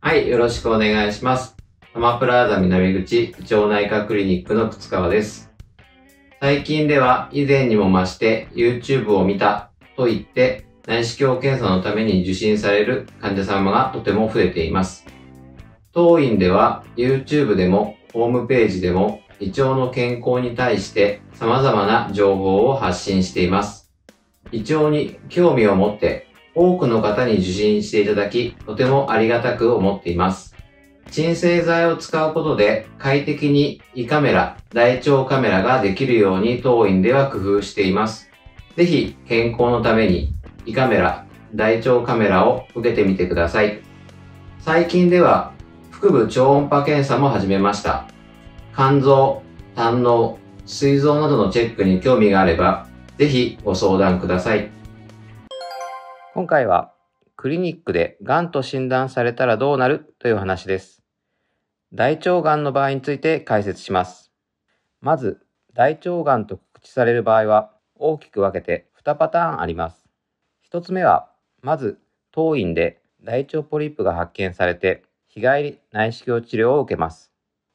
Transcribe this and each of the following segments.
はい、よろしくお願いします。浜プラーザ南口腸内科クリニックのく川です。最近では以前にも増して YouTube を見たと言って内視鏡検査のために受診される患者様がとても増えています。当院では YouTube でもホームページでも胃腸の健康に対して様々な情報を発信しています。胃腸に興味を持って多くの方に受診していただき、とてもありがたく思っています。鎮静剤を使うことで快適に胃カメラ、大腸カメラができるように当院では工夫しています。ぜひ健康のために胃カメラ、大腸カメラを受けてみてください。最近では腹部超音波検査も始めました。肝臓、胆脳、膵臓などのチェックに興味があれば、ぜひご相談ください。今回はクリニックで癌と診断されたらどうなるという話です。大腸がんの場合について解説します。まず、大腸がんと告知される場合は大きく分けて2パターンあります。1つ目は、まず当院で大腸ポリープが発見されて日帰り内視鏡治療を受けます。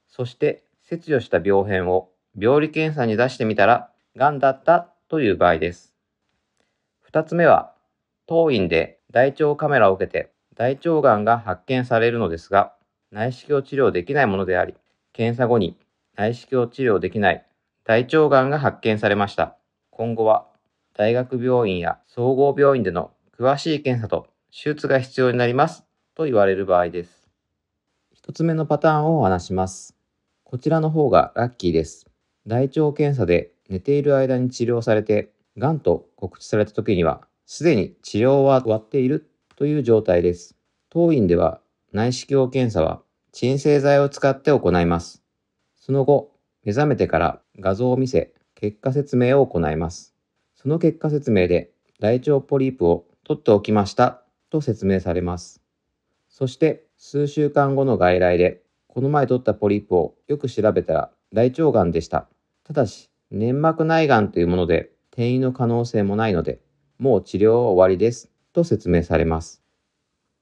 そして切除した病変を病理検査に出してみたら癌だったという場合です。2つ目は当院で大腸カメラを受けて大腸がんが発見されるのですが、内視鏡治療できないものであり、検査後に内視鏡治療できない大腸がんが発見されました。今後は大学病院や総合病院での詳しい検査と手術が必要になりますと言われる場合です。1つ目のパターンをお話します。こちらの方がラッキーです。大腸検査で寝ている間に治療されて、がんと告知された時にはすでに治療は終わっているという状態です。当院では内視鏡検査は鎮静剤を使って行います。その後、目覚めてから画像を見せ、結果説明を行います。その結果説明で大腸ポリープを取っておきましたと説明されます。そして数週間後の外来で、この前取ったポリープをよく調べたら大腸がんでした。ただし、粘膜内がんというもので転移の可能性もないので、もう治療は終わりです、と説明されます。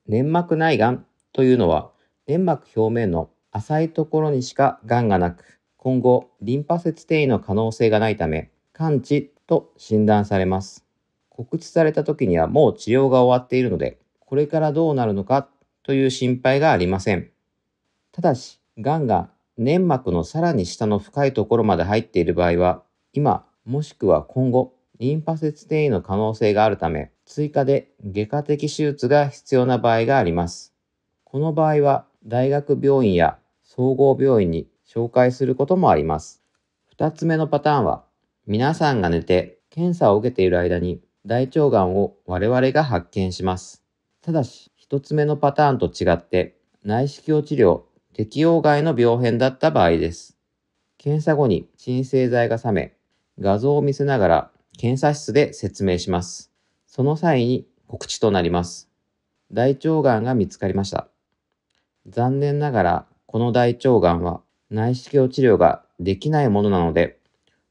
粘膜内がんというのは、粘膜表面の浅いところにしかがんがなく、今後、リンパ節転移の可能性がないため、完治と診断されます。告知された時にはもう治療が終わっているので、これからどうなるのかという心配がありません。ただし、がんが粘膜のさらに下の深いところまで入っている場合は、今もしくは今後、リンパ節転移の可能性があるため、追加で外科的手術が必要な場合があります。この場合は、大学病院や総合病院に紹介することもあります。2つ目のパターンは、皆さんが寝て検査を受けている間に大腸がんを我々が発見します。ただし、1つ目のパターンと違って、内視鏡治療適用外の病変だった場合です。検査後に鎮静剤が冷め、画像を見せながら検査室で説明します。その際に告知となります。大腸がんが見つかりました。残念ながら、この大腸がんは内視鏡治療ができないものなので、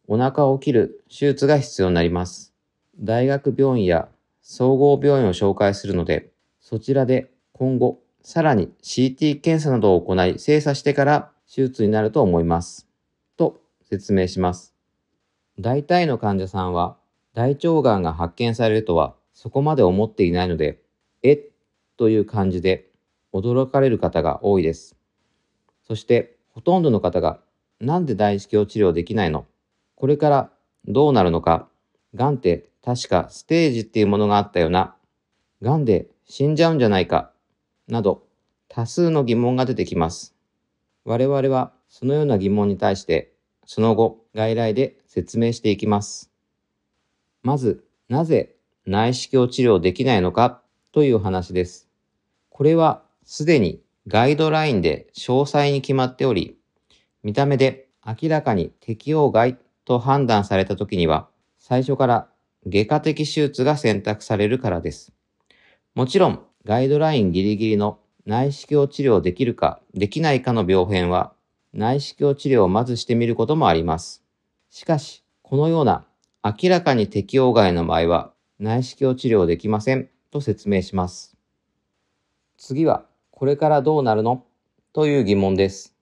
お腹を切る手術が必要になります。大学病院や総合病院を紹介するので、そちらで今後、さらに CT 検査などを行い精査してから手術になると思います。と説明します。大体の患者さんは大腸がんが発見されるとはそこまで思っていないので、えっという感じで驚かれる方が多いです。そしてほとんどの方がなんで大至急治療できないのこれからどうなるのかがんって確かステージっていうものがあったよな。がんで死んじゃうんじゃないか。など多数の疑問が出てきます。我々はそのような疑問に対してその後外来で説明していきます。まず、なぜ内視鏡治療できないのかという話です。これはすでにガイドラインで詳細に決まっており、見た目で明らかに適応外と判断された時には、最初から外科的手術が選択されるからです。もちろん、ガイドラインギリギリの内視鏡治療できるかできないかの病変は、内視鏡治療をまずしてみることもあります。しかし、このような明らかに適応外の場合は内視鏡治療できませんと説明します。次は、これからどうなるのという疑問です。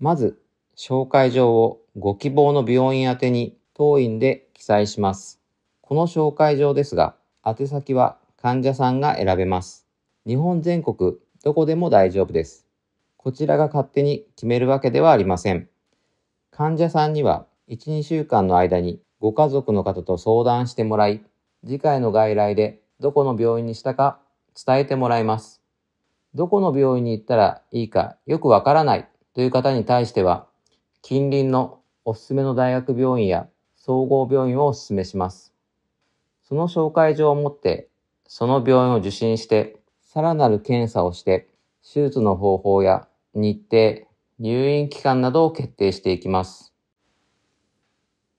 まず、紹介状をご希望の病院宛に当院で記載します。この紹介状ですが、宛先は患者さんが選べます。日本全国どこでも大丈夫です。こちらが勝手に決めるわけではありません。患者さんには1、2週間の間にご家族の方と相談してもらい、次回の外来でどこの病院にしたか伝えてもらいます。どこの病院に行ったらいいかよくわからないという方に対しては、近隣のおすすめの大学病院や総合病院をおすすめします。その紹介状を持って、その病院を受診して、さらなる検査をして、手術の方法や日程、入院期間などを決定していきます。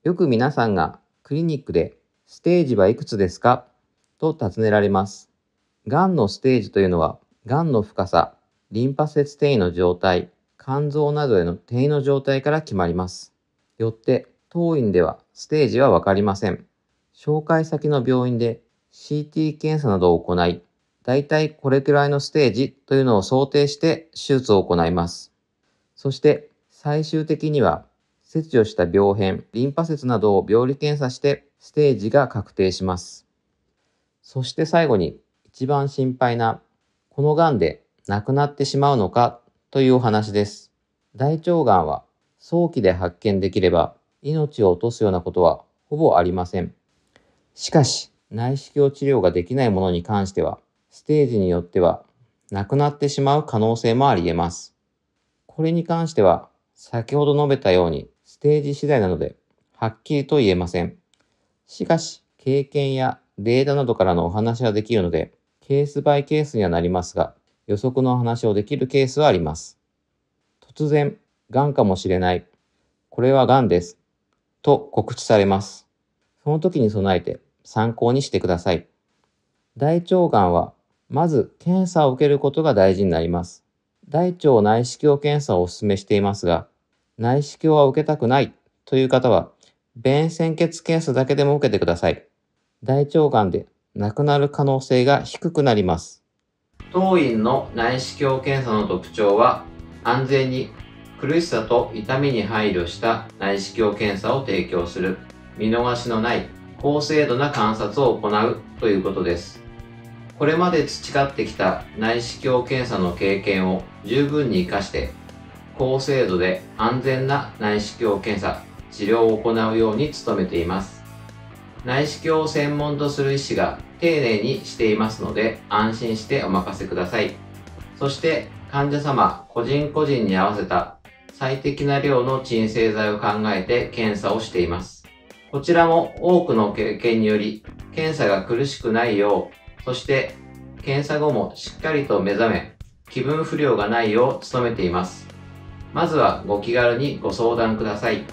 よく皆さんがクリニックでステージはいくつですかと尋ねられます。がんのステージというのは、がんの深さ、リンパ節転移の状態、肝臓などへの転移の状態から決まります。よって、当院ではステージはわかりません。紹介先の病院で CT 検査などを行い、だいたいこれくらいのステージというのを想定して手術を行います。そして最終的には切除した病変、リンパ節などを病理検査してステージが確定します。そして最後に一番心配な、この癌で亡くなってしまうのかというお話です。大腸がんは早期で発見できれば命を落とすようなことはほぼありません。しかし、内視鏡治療ができないものに関しては、ステージによっては亡くなってしまう可能性もあり得ます。これに関しては、先ほど述べたように、ステージ次第なので、はっきりと言えません。しかし、経験やデータなどからのお話はできるので、ケースバイケースにはなりますが、予測の話をできるケースはあります。突然、癌かもしれない。これは癌です。と告知されます。その時に備えて参考にしてください。大腸がんは、まず検査を受けることが大事になります。大腸内視鏡検査をお勧めしていますが、内視鏡は受けたくないという方は、便潜血検査だけでも受けてください。大腸がんで亡くなる可能性が低くなります。当院の内視鏡検査の特徴は、安全に苦しさと痛みに配慮した内視鏡検査を提供する、見逃しのない高精度な観察を行うということです。これまで培ってきた内視鏡検査の経験を十分に活かして高精度で安全な内視鏡検査、治療を行うように努めています。内視鏡を専門とする医師が丁寧にしていますので安心してお任せください。そして患者様個人個人に合わせた最適な量の鎮静剤を考えて検査をしています。こちらも多くの経験により検査が苦しくないよう、そして検査後もしっかりと目覚め気分不良がないよう努めています。まずはご気軽にご相談ください。